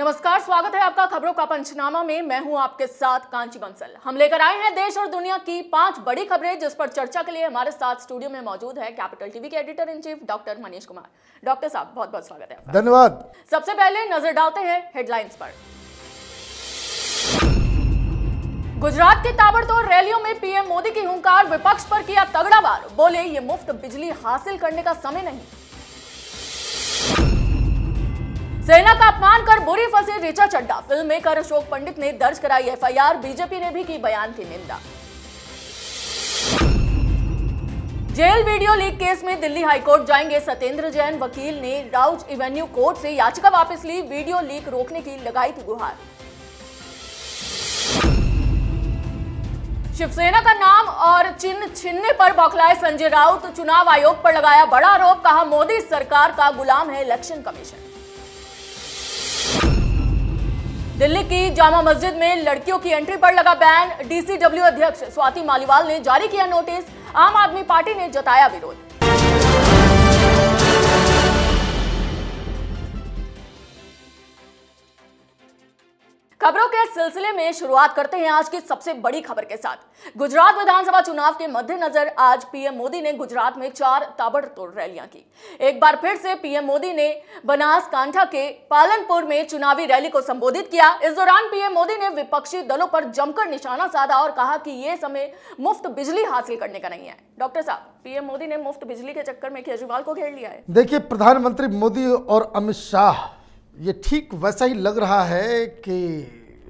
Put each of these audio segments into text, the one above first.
नमस्कार स्वागत है आपका खबरों का पंचनामा में मैं हूं आपके साथ कांची बंसल हम लेकर आए हैं देश और दुनिया की पांच बड़ी खबरें जिस पर चर्चा के लिए हमारे साथ स्टूडियो में मौजूद है कैपिटल टीवी के editor in chief doctor Manish Kumar doctor साहब बहुत बहुत स्वागत है धन्यवाद सबसे पहले नजर डालते हैं हेडलाइंस पर गुजरात के ताबड़तोड़ रैलियों में पीएम मोदी की हुंकार विपक्ष पर किया तगड़ा वार बोले ये मुफ्त बिजली हासिल करने का समय नहीं सेना का अपमान कर बुरी फंसे रिचा चड्डा फिल्म मेकर अशोक पंडित ने दर्ज कराई एफआईआर बीजेपी ने भी की बयान की निंदा जेल वीडियो लीक केस में दिल्ली हाईकोर्ट जाएंगे सत्येंद्र जैन वकील ने राउज इवेन्यू कोर्ट से याचिका वापस ली वीडियो लीक रोकने की लगाई थी गुहार शिवसेना का नाम और चिन्ह छिनने पर बौखलाए संजय राउत चुनाव आयोग पर लगाया बड़ा आरोप कहा मोदी सरकार का गुलाम है इलेक्शन कमीशन दिल्ली की जामा मस्जिद में लड़कियों की एंट्री पर लगा बैन डीसीडब्ल्यू अध्यक्ष स्वाति मालीवाल ने जारी किया नोटिस आम आदमी पार्टी ने जताया विरोध खबरों के सिलसिले में शुरुआत करते हैं आज की सबसे बड़ी खबर के साथ गुजरात विधानसभा चुनाव के मद्देनजर आज पीएम मोदी ने गुजरात में चार ताबड़तोड़ रैलियां की एक बार फिर से पीएम मोदी ने बनासकांठा के पालनपुर में चुनावी रैली को संबोधित किया इस दौरान पीएम मोदी ने विपक्षी दलों पर जमकर निशाना साधा और कहा कि ये समय मुफ्त बिजली हासिल करने का नहीं है डॉक्टर साहब पीएम मोदी ने मुफ्त बिजली के चक्कर में केजरीवाल को घेर लिया है देखिए प्रधानमंत्री मोदी और अमित शाह ये ठीक वैसा ही लग रहा है कि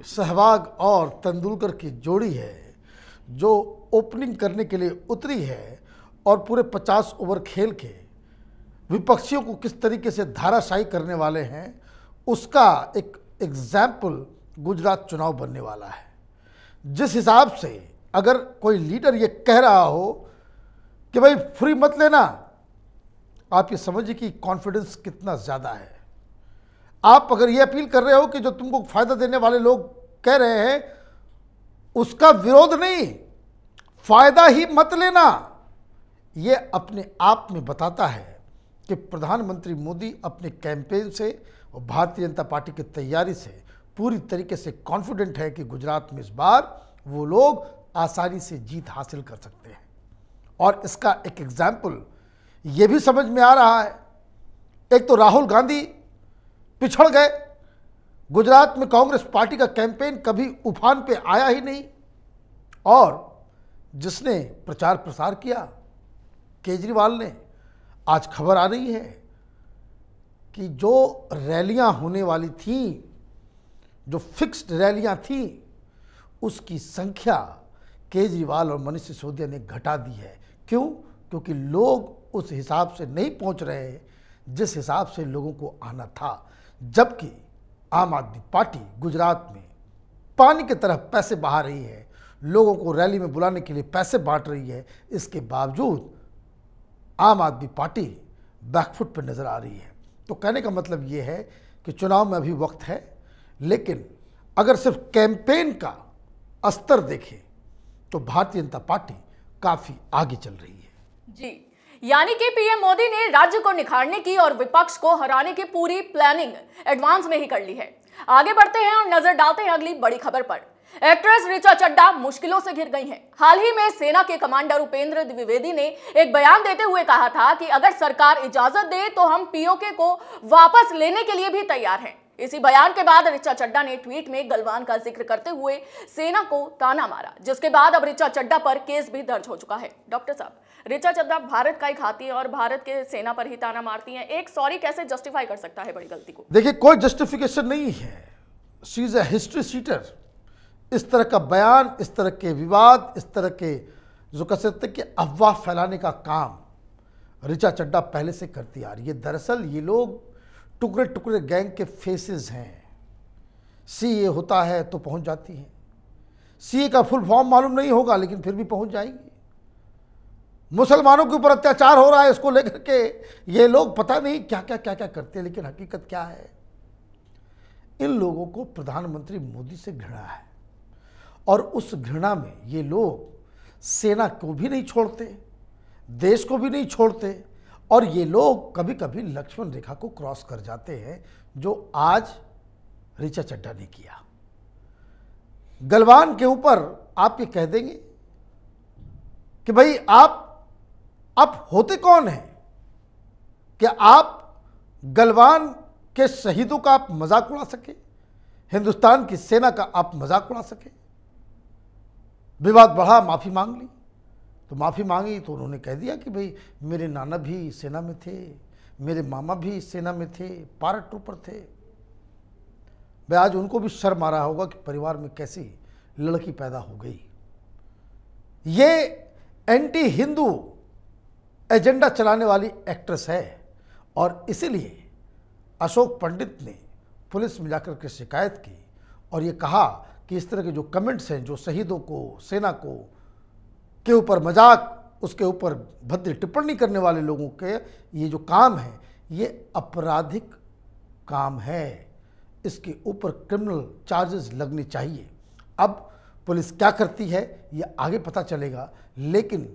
सहवाग और तेंदुलकर की जोड़ी है जो ओपनिंग करने के लिए उतरी है और पूरे 50 ओवर खेल के विपक्षियों को किस तरीके से धाराशाही करने वाले हैं उसका एक एग्जाम्पल गुजरात चुनाव बनने वाला है जिस हिसाब से अगर कोई लीडर ये कह रहा हो कि भाई फ्री मत लेना आप ये समझिए कि कॉन्फिडेंस कितना ज़्यादा है आप अगर ये अपील कर रहे हो कि जो तुमको फायदा देने वाले लोग कह रहे हैं उसका विरोध नहीं फायदा ही मत लेना ये अपने आप में बताता है कि प्रधानमंत्री मोदी अपने कैंपेन से और भारतीय जनता पार्टी की तैयारी से पूरी तरीके से कॉन्फिडेंट है कि गुजरात में इस बार वो लोग आसानी से जीत हासिल कर सकते हैं और इसका एक एग्जाम्पल ये भी समझ में आ रहा है एक तो राहुल गांधी पिछड़ गए गुजरात में कांग्रेस पार्टी का कैंपेन कभी उफान पे आया ही नहीं और जिसने प्रचार प्रसार किया केजरीवाल ने आज खबर आ रही है कि जो रैलियां होने वाली थी जो फिक्स्ड रैलियां थी उसकी संख्या केजरीवाल और मनीष सिसोदिया ने घटा दी है क्यों क्योंकि लोग उस हिसाब से नहीं पहुंच रहे जिस हिसाब से लोगों को आना था जबकि आम आदमी पार्टी गुजरात में पानी की तरह पैसे बहा रही है लोगों को रैली में बुलाने के लिए पैसे बांट रही है इसके बावजूद आम आदमी पार्टी बैकफुट पर नज़र आ रही है तो कहने का मतलब ये है कि चुनाव में अभी वक्त है लेकिन अगर सिर्फ कैंपेन का स्तर देखें तो भारतीय जनता पार्टी काफ़ी आगे चल रही है जी यानी कि पीएम मोदी ने राज्य को निखारने की और विपक्ष को हराने की पूरी प्लानिंग एडवांस में ही कर ली है आगे बढ़ते हैं और नजर डालते हैं अगली बड़ी खबर पर एक्ट्रेस रिचा चड्डा मुश्किलों से घिर गई हैं। हाल ही में सेना के कमांडर उपेंद्र द्विवेदी ने एक बयान देते हुए कहा था कि अगर सरकार इजाजत दे तो हम पीओके को वापस लेने के लिए भी तैयार हैं इसी बयान के बाद ऋचा चड्डा ने ट्वीट में गलवान का जिक्र करते हुए सेना को ताना मारा जिसके बाद अब ऋचा चड्डा पर केस भी दर्ज हो चुका है डॉक्टर साहब ऋचा चड्डा भारत का एक हाथी है और भारत के सेना पर ही ताना मारती है एक सॉरी कैसे जस्टिफाई कर सकता है बड़ी गलती को देखिए कोई जस्टिफिकेशन नहीं है हिस्ट्री सीटर इस तरह का बयान इस तरह के विवाद इस तरह के जो कह सकते कि अफवाह फैलाने का काम ऋचा चड्डा पहले से करती आ रही है दरअसल ये लोग टुकड़े टुकड़े गैंग के फेसेस हैं सी ए होता है तो पहुंच जाती है सी ए का फुल फॉर्म मालूम नहीं होगा लेकिन फिर भी पहुंच जाएगी मुसलमानों के ऊपर अत्याचार हो रहा है इसको लेकर के ये लोग पता नहीं क्या क्या क्या क्या करते हैं लेकिन हकीकत क्या है इन लोगों को प्रधानमंत्री मोदी से घृणा है और उस घृणा में ये लोग सेना को भी नहीं छोड़ते देश को भी नहीं छोड़ते और ये लोग कभी कभी लक्ष्मण रेखा को क्रॉस कर जाते हैं जो आज ऋचा चड्डा ने किया गलवान के ऊपर आप ये कह देंगे कि भाई आप आप होते कौन हैं कि आप गलवान के शहीदों का आप मजाक उड़ा सके हिंदुस्तान की सेना का आप मजाक उड़ा सके विवाद बढ़ा माफी मांग ली तो माफ़ी मांगी तो उन्होंने कह दिया कि भाई मेरे नाना भी सेना में थे मेरे मामा भी सेना में थे पारा ट्रूपर थे भाई आज उनको भी शर्म आ रहा होगा कि परिवार में कैसी लड़की पैदा हो गई ये एंटी हिंदू एजेंडा चलाने वाली एक्ट्रेस है और इसीलिए अशोक पंडित ने पुलिस में जाकर के शिकायत की और ये कहा कि इस तरह के जो कमेंट्स हैं जो शहीदों को सेना को के ऊपर मजाक उसके ऊपर भद्र टिप्पणी करने वाले लोगों के ये जो काम है ये आपराधिक काम है इसके ऊपर क्रिमिनल चार्जेस लगने चाहिए अब पुलिस क्या करती है ये आगे पता चलेगा लेकिन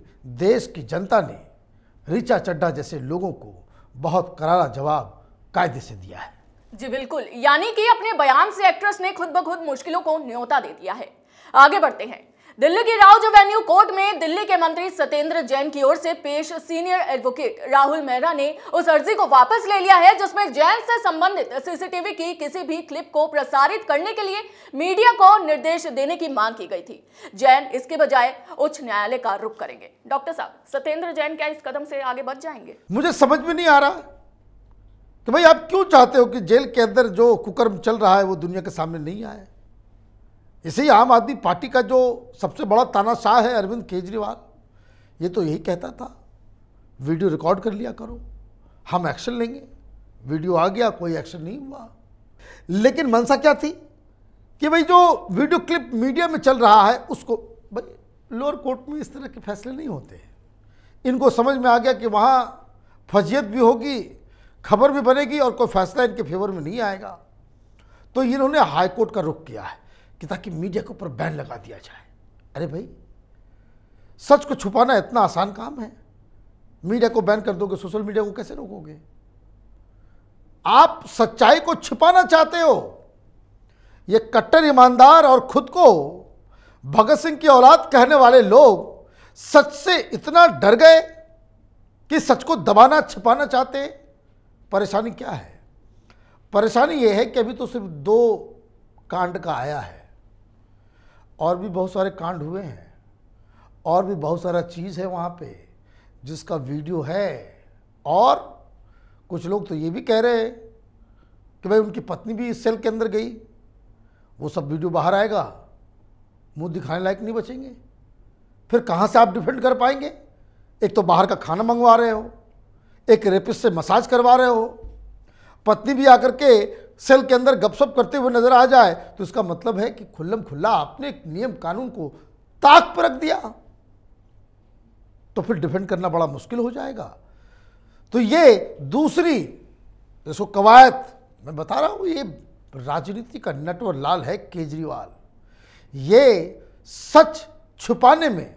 देश की जनता ने रिचा चड्डा जैसे लोगों को बहुत करारा जवाब कायदे से दिया है जी बिल्कुल यानी कि अपने बयान से एक्ट्रेस ने खुद ब खुद मुश्किलों को न्योता दे दिया है आगे बढ़ते हैं दिल्ली की राउज एवेन्यू कोर्ट में दिल्ली के मंत्री सत्येंद्र जैन की ओर से पेश सीनियर एडवोकेट राहुल मेहरा ने उस अर्जी को वापस ले लिया है जिसमें जैन से संबंधित सीसीटीवी की किसी भी क्लिप को प्रसारित करने के लिए मीडिया को निर्देश देने की मांग की गई थी जैन इसके बजाय उच्च न्यायालय का रुख करेंगे डॉक्टर साहब सत्येंद्र जैन क्या इस कदम से आगे बढ़ जाएंगे मुझे समझ में नहीं आ रहा कि भाई आप क्यों चाहते हो कि जेल के अंदर जो कुकर्म चल रहा है वो दुनिया के सामने नहीं आए इसे आम आदमी पार्टी का जो सबसे बड़ा तानाशाह है अरविंद केजरीवाल ये तो यही कहता था वीडियो रिकॉर्ड कर लिया करो हम एक्शन लेंगे वीडियो आ गया कोई एक्शन नहीं हुआ लेकिन मनसा क्या थी कि भाई जो वीडियो क्लिप मीडिया में चल रहा है उसको भाई लोअर कोर्ट में इस तरह के फैसले नहीं होते इनको समझ में आ गया कि वहाँ फजीयत भी होगी खबर भी बनेगी और कोई फैसला इनके फेवर में नहीं आएगा तो इन्होंने हाईकोर्ट का रुख किया है कि ताकि मीडिया के ऊपर बैन लगा दिया जाए अरे भाई सच को छुपाना इतना आसान काम है मीडिया को बैन कर दोगे सोशल मीडिया को कैसे रोकोगे आप सच्चाई को छिपाना चाहते हो ये कट्टर ईमानदार और खुद को भगत सिंह की औलाद कहने वाले लोग सच से इतना डर गए कि सच को दबाना छिपाना चाहते परेशानी क्या है परेशानी यह है कि अभी तो सिर्फ दो कांड का आया है और भी बहुत सारे कांड हुए हैं और भी बहुत सारा चीज़ है वहाँ पे जिसका वीडियो है और कुछ लोग तो ये भी कह रहे हैं कि भाई उनकी पत्नी भी इस सेल के अंदर गई वो सब वीडियो बाहर आएगा मुंह दिखाने लायक नहीं बचेंगे फिर कहाँ से आप डिफेंड कर पाएंगे एक तो बाहर का खाना मंगवा रहे हो एक रेपिस से मसाज करवा रहे हो पत्नी भी आकर के सेल के अंदर गपशप करते हुए नजर आ जाए तो इसका मतलब है कि खुल्लम खुल्ला आपने एक नियम कानून को ताक पर रख दिया तो फिर डिफेंड करना बड़ा मुश्किल हो जाएगा तो ये दूसरी जिसको कवायत मैं बता रहा हूं ये राजनीति का नट और लाल है केजरीवाल ये सच छुपाने में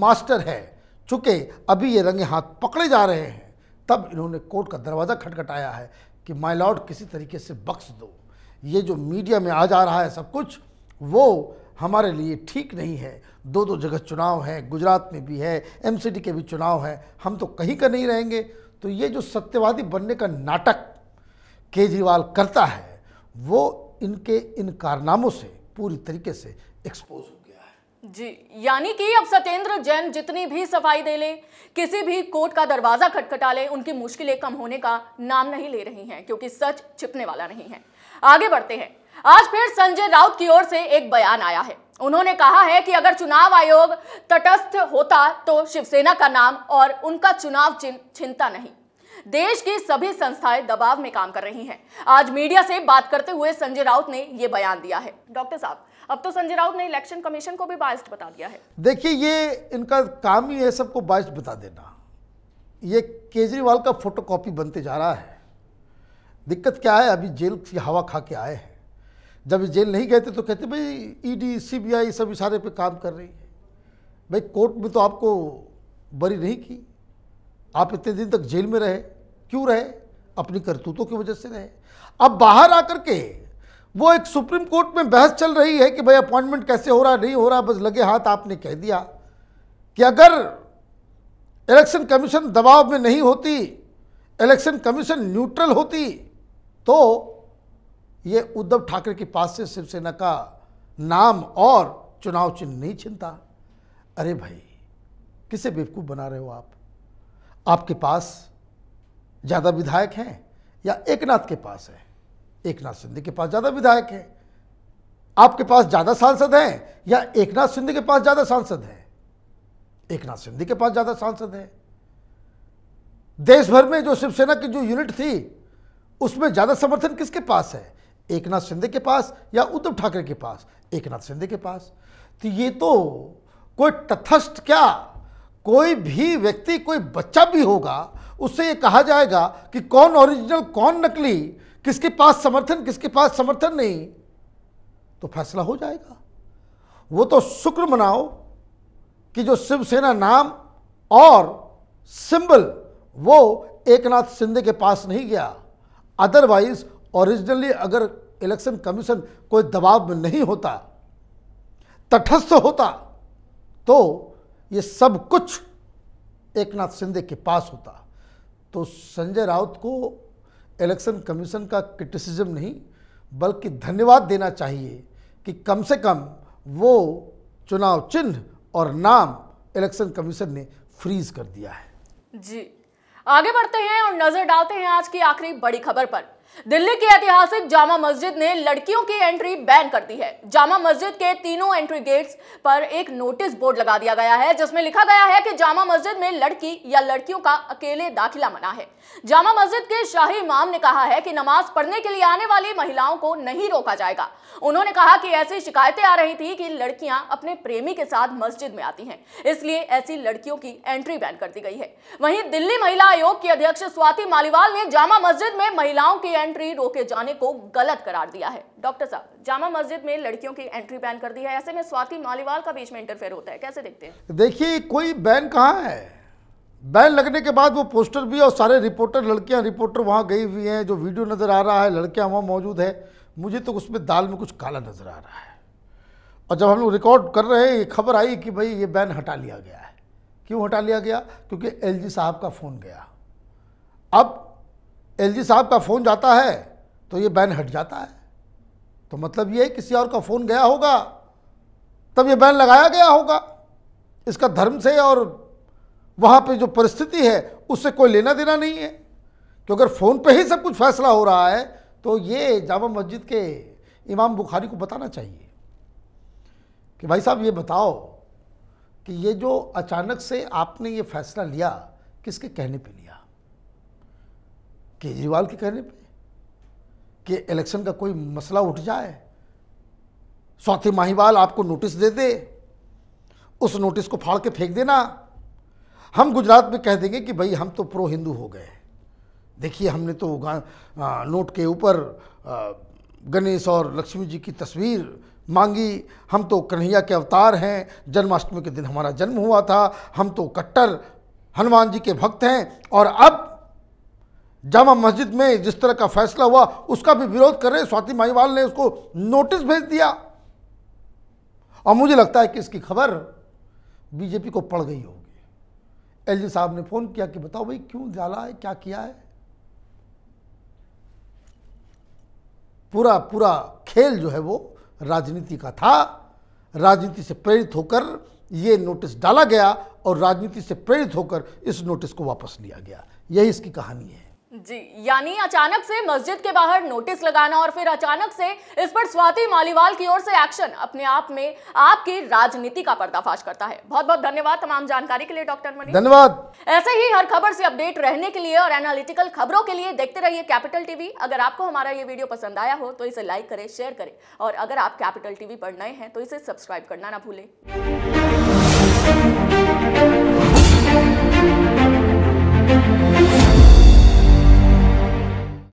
मास्टर है चूंकि अभी ये रंगे हाथ पकड़े जा रहे हैं तब इन्होंने कोर्ट का दरवाज़ा खटखटाया है कि माई लॉर्ड किसी तरीके से बख्श दो ये जो मीडिया में आ जा रहा है सब कुछ वो हमारे लिए ठीक नहीं है दो दो जगह चुनाव है गुजरात में भी है एमसीडी के भी चुनाव है हम तो कहीं का नहीं रहेंगे तो ये जो सत्यवादी बनने का नाटक केजरीवाल करता है वो इनके इन कारनामों से पूरी तरीके से एक्सपोज हो जी यानी कि अब सत्येंद्र जैन जितनी भी सफाई दे ले किसी भी कोर्ट का दरवाजा खटखटा ले उनकी मुश्किलें कम होने का नाम नहीं ले रही हैं क्योंकि सच छिपने वाला नहीं है आगे बढ़ते हैं आज फिर संजय राउत की ओर से एक बयान आया है उन्होंने कहा है कि अगर चुनाव आयोग तटस्थ होता तो शिवसेना का नाम और उनका चुनाव चिन्ह छिनता नहीं देश की सभी संस्थाएं दबाव में काम कर रही हैं आज मीडिया से बात करते हुए संजय राउत ने यह बयान दिया है डॉक्टर साहब अब तो संजय राउत ने इलेक्शन कमीशन को भी बाइस्ड बता दिया है देखिए ये इनका काम ही है सबको बाइस्ड बता देना ये केजरीवाल का फोटोकॉपी बनते जा रहा है दिक्कत क्या है अभी जेल की हवा खा के आए हैं जब जेल नहीं गए थे तो कहते भाई ईडी e सीबीआई सब इशारे पे काम कर रही है भाई कोर्ट में तो आपको बरी नहीं की आप इतने दिन तक जेल में रहे क्यों रहे अपनी करतूतों की वजह से रहे अब बाहर आकर के वो एक सुप्रीम कोर्ट में बहस चल रही है कि भाई अपॉइंटमेंट कैसे हो रहा नहीं हो रहा बस लगे हाथ आपने कह दिया कि अगर इलेक्शन कमीशन दबाव में नहीं होती इलेक्शन कमीशन न्यूट्रल होती तो ये उद्धव ठाकरे के पास से शिवसेना का नाम और चुनाव चिन्ह नहीं छिनता अरे भाई किसे बेवकूफ़ बना रहे हो आप आपके पास ज़्यादा विधायक हैं या एकनाथ के पास है एक नाथ शिंदे के पास ज़्यादा विधायक हैं आपके पास ज़्यादा सांसद हैं या एक नाथ शिंदे के पास ज़्यादा सांसद हैं एक नाथ शिंदे के पास ज़्यादा सांसद हैं देश भर में जो शिवसेना की जो यूनिट थी उसमें ज़्यादा समर्थन किसके पास है एक नाथ शिंदे के पास या उद्धव ठाकरे के पास एक नाथ शिंदे के पास तो ये तो कोई तथस्थ क्या कोई भी व्यक्ति कोई बच्चा भी होगा उससे ये कहा जाएगा कि कौन ओरिजिनल कौन नकली किसके पास समर्थन किसके पास समर्थन नहीं तो फैसला हो जाएगा वो तो शुक्र मनाओ कि जो शिवसेना नाम और सिंबल वो एकनाथ शिंदे के पास नहीं गया अदरवाइज ओरिजिनली अगर इलेक्शन कमीशन कोई दबाव में नहीं होता तटस्थ होता तो ये सब कुछ एकनाथ शिंदे के पास होता तो संजय राउत को इलेक्शन कमीशन का क्रिटिसिज्म नहीं बल्कि धन्यवाद देना चाहिए कि कम से कम वो चुनाव चिन्ह और नाम इलेक्शन कमीशन ने फ्रीज कर दिया है जी आगे बढ़ते हैं और नजर डालते हैं आज की आखिरी बड़ी खबर पर दिल्ली की ऐतिहासिक जामा मस्जिद ने लड़कियों की एंट्री बैन कर दी है जामा मस्जिद के तीनों एंट्री गेट्स पर एक नोटिस बोर्ड लगा दिया गया है जिसमें लिखा गया है कि जामा मस्जिद में लड़की या लड़कियों का अकेले दाखिला मना है जामा मस्जिद के शाही इमाम ने कहा है कि नमाज पढ़ने के लिए आने वाली महिलाओं को नहीं रोका जाएगा उन्होंने कहा कि ऐसी शिकायतें आ रही थी कि लड़कियां अपने प्रेमी के साथ मस्जिद में आती हैं इसलिए ऐसी लड़कियों की एंट्री बैन कर दी गई है वहीं दिल्ली महिला आयोग की अध्यक्ष स्वाति मालीवाल ने जामा मस्जिद में महिलाओं की एंट्री रोके जाने को गलत करार दिया है डॉक्टर साहब जामा मस्जिद में लड़कियों की एंट्री बैन कर दी है ऐसे में स्वाति मालीवाल का बीच में इंटरफेयर होता है कैसे देखते हैं देखिए कोई बैन कहाँ है बैन लगने के बाद वो पोस्टर भी और सारे रिपोर्टर लड़कियां रिपोर्टर वहाँ गई हुई हैं जो वीडियो नज़र आ रहा है लड़कियां वहाँ मौजूद है मुझे तो उसमें दाल में कुछ काला नज़र आ रहा है और जब हम लोग रिकॉर्ड कर रहे हैं ये खबर आई कि भाई ये बैन हटा लिया गया है क्यों हटा लिया गया क्योंकि एलजी साहब का फ़ोन गया अब एलजी साहब का फ़ोन जाता है तो ये बैन हट जाता है तो मतलब ये है किसी और का फ़ोन गया होगा तब ये बैन लगाया गया होगा इसका धर्म से और वहाँ पे जो परिस्थिति है उससे कोई लेना देना नहीं है तो अगर फ़ोन पे ही सब कुछ फैसला हो रहा है तो ये जामा मस्जिद के इमाम बुखारी को बताना चाहिए कि भाई साहब ये बताओ कि ये जो अचानक से आपने ये फैसला लिया किसके कहने पर लिया केजरीवाल के कहने पे कि इलेक्शन का कोई मसला उठ जाए स्वाति माहीवाल आपको नोटिस दे दे उस नोटिस को फाड़ के फेंक देना हम गुजरात में कह देंगे कि भाई हम तो प्रो हिंदू हो गए देखिए हमने तो आ, नोट के ऊपर गणेश और लक्ष्मी जी की तस्वीर मांगी हम तो कन्हैया के अवतार हैं जन्माष्टमी के दिन हमारा जन्म हुआ था हम तो कट्टर हनुमान जी के भक्त हैं और अब जामा मस्जिद में जिस तरह का फैसला हुआ उसका भी विरोध कर रहे स्वाति माईवाल ने उसको नोटिस भेज दिया और मुझे लगता है कि इसकी खबर बीजेपी को पड़ गई होगी एलजी साहब ने फ़ोन किया कि बताओ भाई क्यों डाला है क्या किया है पूरा पूरा खेल जो है वो राजनीति का था राजनीति से प्रेरित होकर ये नोटिस डाला गया और राजनीति से प्रेरित होकर इस नोटिस को वापस लिया गया यही इसकी कहानी है जी यानी अचानक से मस्जिद के बाहर नोटिस लगाना और फिर अचानक से इस पर स्वाति मालीवाल की ओर से एक्शन अपने आप में आपकी राजनीति का पर्दाफाश करता है बहुत बहुत धन्यवाद तमाम जानकारी के लिए डॉक्टर मनी धन्यवाद ऐसे ही हर खबर से अपडेट रहने के लिए और एनालिटिकल खबरों के लिए देखते रहिए कैपिटल टीवी अगर आपको हमारा ये वीडियो पसंद आया हो तो इसे लाइक करे शेयर करें और अगर आप कैपिटल टीवी पर नए हैं तो इसे सब्सक्राइब करना ना भूलें